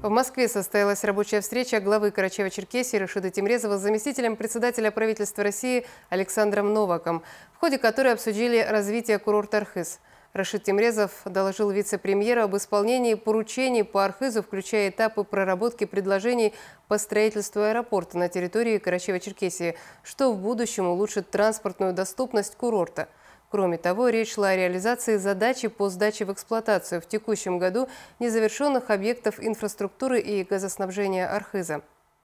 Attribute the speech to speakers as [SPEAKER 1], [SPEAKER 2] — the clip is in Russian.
[SPEAKER 1] В Москве состоялась рабочая встреча главы Карачаева-Черкесии Рашида Тимрезова с заместителем председателя правительства России Александром Новаком, в ходе которой обсудили развитие курорта Архыз. Рашид Тимрезов доложил вице-премьеру об исполнении поручений по Архизу, включая этапы проработки предложений по строительству аэропорта на территории Карачаева-Черкесии, что в будущем улучшит транспортную доступность курорта – Кроме того, речь шла о реализации задачи по сдаче в эксплуатацию в текущем году незавершенных объектов инфраструктуры и газоснабжения Архиза.